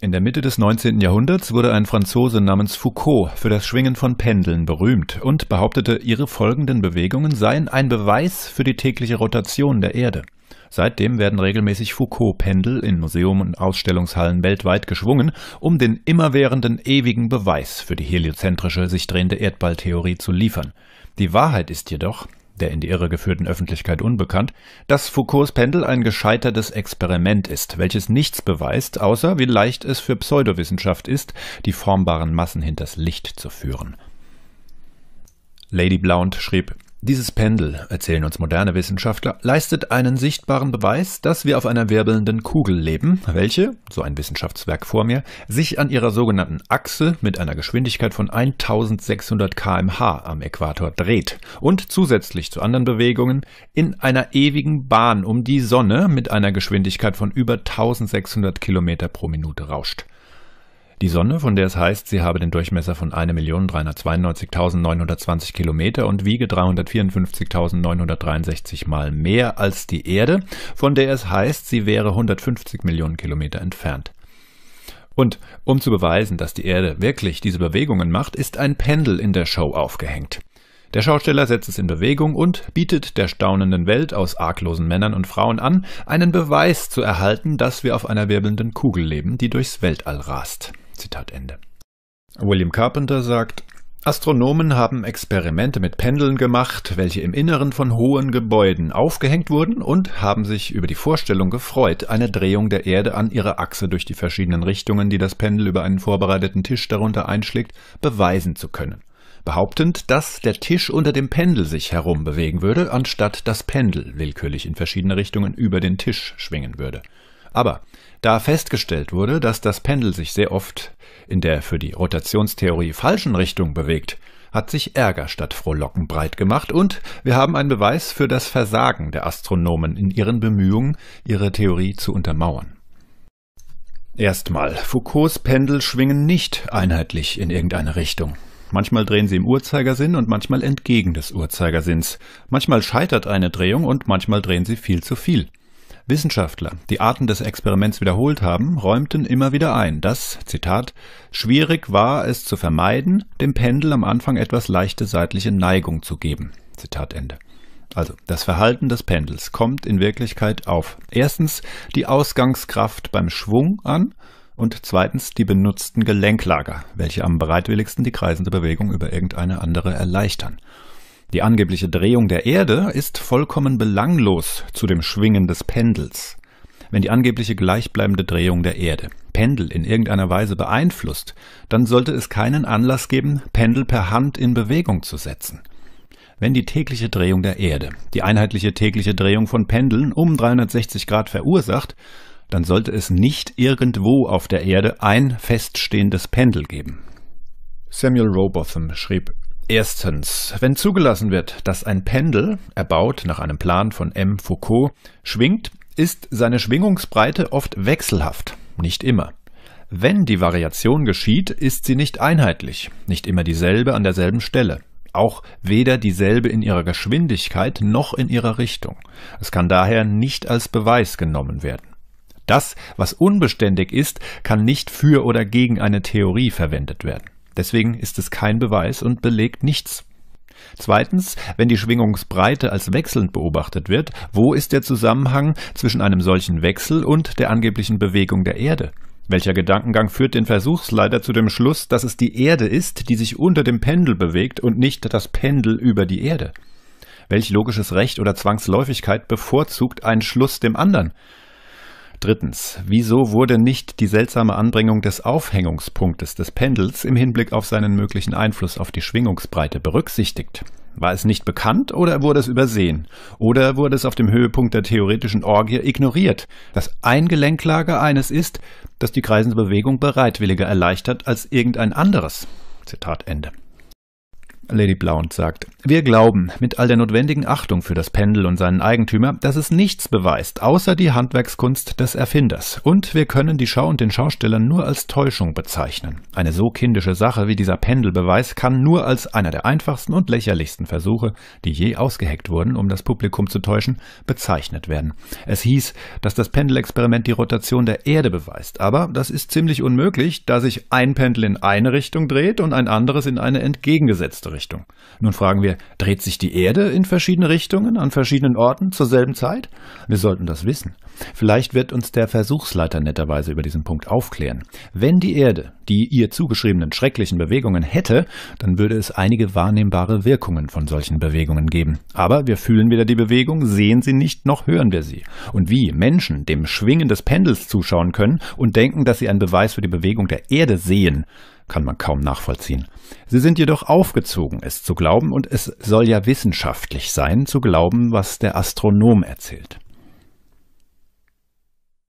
In der Mitte des 19. Jahrhunderts wurde ein Franzose namens Foucault für das Schwingen von Pendeln berühmt und behauptete, ihre folgenden Bewegungen seien ein Beweis für die tägliche Rotation der Erde. Seitdem werden regelmäßig Foucault-Pendel in Museum und Ausstellungshallen weltweit geschwungen, um den immerwährenden ewigen Beweis für die heliozentrische sich drehende Erdballtheorie zu liefern. Die Wahrheit ist jedoch, der in die Irre geführten Öffentlichkeit unbekannt, dass Foucaults Pendel ein gescheitertes Experiment ist, welches nichts beweist, außer wie leicht es für Pseudowissenschaft ist, die formbaren Massen hinters Licht zu führen. Lady Blount schrieb dieses Pendel, erzählen uns moderne Wissenschaftler, leistet einen sichtbaren Beweis, dass wir auf einer wirbelnden Kugel leben, welche, so ein Wissenschaftswerk vor mir, sich an ihrer sogenannten Achse mit einer Geschwindigkeit von 1600 kmh am Äquator dreht und zusätzlich zu anderen Bewegungen in einer ewigen Bahn um die Sonne mit einer Geschwindigkeit von über 1600 km pro Minute rauscht. Die Sonne, von der es heißt, sie habe den Durchmesser von 1.392.920 Kilometer und wiege 354.963 Mal mehr als die Erde, von der es heißt, sie wäre 150 Millionen Kilometer entfernt. Und um zu beweisen, dass die Erde wirklich diese Bewegungen macht, ist ein Pendel in der Show aufgehängt. Der Schausteller setzt es in Bewegung und bietet der staunenden Welt aus arglosen Männern und Frauen an, einen Beweis zu erhalten, dass wir auf einer wirbelnden Kugel leben, die durchs Weltall rast. Zitat Ende. William Carpenter sagt, Astronomen haben Experimente mit Pendeln gemacht, welche im Inneren von hohen Gebäuden aufgehängt wurden und haben sich über die Vorstellung gefreut, eine Drehung der Erde an ihrer Achse durch die verschiedenen Richtungen, die das Pendel über einen vorbereiteten Tisch darunter einschlägt, beweisen zu können, behauptend, dass der Tisch unter dem Pendel sich herum bewegen würde, anstatt das Pendel willkürlich in verschiedene Richtungen über den Tisch schwingen würde. Aber da festgestellt wurde, dass das Pendel sich sehr oft in der für die Rotationstheorie falschen Richtung bewegt, hat sich Ärger statt Frohlocken breit gemacht und wir haben einen Beweis für das Versagen der Astronomen in ihren Bemühungen, ihre Theorie zu untermauern. Erstmal, Foucaults Pendel schwingen nicht einheitlich in irgendeine Richtung. Manchmal drehen sie im Uhrzeigersinn und manchmal entgegen des Uhrzeigersinns. Manchmal scheitert eine Drehung und manchmal drehen sie viel zu viel. Wissenschaftler, die Arten des Experiments wiederholt haben, räumten immer wieder ein, dass, Zitat, schwierig war es zu vermeiden, dem Pendel am Anfang etwas leichte seitliche Neigung zu geben. Zitat Ende. Also, das Verhalten des Pendels kommt in Wirklichkeit auf erstens die Ausgangskraft beim Schwung an und zweitens die benutzten Gelenklager, welche am bereitwilligsten die kreisende Bewegung über irgendeine andere erleichtern. Die angebliche Drehung der Erde ist vollkommen belanglos zu dem Schwingen des Pendels. Wenn die angebliche gleichbleibende Drehung der Erde Pendel in irgendeiner Weise beeinflusst, dann sollte es keinen Anlass geben, Pendel per Hand in Bewegung zu setzen. Wenn die tägliche Drehung der Erde die einheitliche tägliche Drehung von Pendeln um 360 Grad verursacht, dann sollte es nicht irgendwo auf der Erde ein feststehendes Pendel geben. Samuel Robotham schrieb Erstens, wenn zugelassen wird, dass ein Pendel, erbaut nach einem Plan von M. Foucault, schwingt, ist seine Schwingungsbreite oft wechselhaft, nicht immer. Wenn die Variation geschieht, ist sie nicht einheitlich, nicht immer dieselbe an derselben Stelle, auch weder dieselbe in ihrer Geschwindigkeit noch in ihrer Richtung. Es kann daher nicht als Beweis genommen werden. Das, was unbeständig ist, kann nicht für oder gegen eine Theorie verwendet werden. Deswegen ist es kein Beweis und belegt nichts. Zweitens, wenn die Schwingungsbreite als wechselnd beobachtet wird, wo ist der Zusammenhang zwischen einem solchen Wechsel und der angeblichen Bewegung der Erde? Welcher Gedankengang führt den Versuchsleiter zu dem Schluss, dass es die Erde ist, die sich unter dem Pendel bewegt und nicht das Pendel über die Erde? Welch logisches Recht oder Zwangsläufigkeit bevorzugt einen Schluss dem anderen? Drittens, wieso wurde nicht die seltsame Anbringung des Aufhängungspunktes des Pendels im Hinblick auf seinen möglichen Einfluss auf die Schwingungsbreite berücksichtigt? War es nicht bekannt oder wurde es übersehen? Oder wurde es auf dem Höhepunkt der theoretischen Orgie ignoriert, dass ein Gelenklager eines ist, das die kreisende Bewegung bereitwilliger erleichtert als irgendein anderes? Zitat Ende. Lady Blount sagt, wir glauben mit all der notwendigen Achtung für das Pendel und seinen Eigentümer, dass es nichts beweist, außer die Handwerkskunst des Erfinders. Und wir können die Schau und den Schaustellern nur als Täuschung bezeichnen. Eine so kindische Sache wie dieser Pendelbeweis kann nur als einer der einfachsten und lächerlichsten Versuche, die je ausgeheckt wurden, um das Publikum zu täuschen, bezeichnet werden. Es hieß, dass das Pendelexperiment die Rotation der Erde beweist, aber das ist ziemlich unmöglich, da sich ein Pendel in eine Richtung dreht und ein anderes in eine entgegengesetzte Richtung. Richtung. Nun fragen wir, dreht sich die Erde in verschiedene Richtungen, an verschiedenen Orten, zur selben Zeit? Wir sollten das wissen. Vielleicht wird uns der Versuchsleiter netterweise über diesen Punkt aufklären. Wenn die Erde die ihr zugeschriebenen schrecklichen Bewegungen hätte, dann würde es einige wahrnehmbare Wirkungen von solchen Bewegungen geben. Aber wir fühlen weder die Bewegung, sehen sie nicht, noch hören wir sie. Und wie Menschen dem Schwingen des Pendels zuschauen können und denken, dass sie einen Beweis für die Bewegung der Erde sehen, kann man kaum nachvollziehen. Sie sind jedoch aufgezogen, es zu glauben, und es soll ja wissenschaftlich sein, zu glauben, was der Astronom erzählt.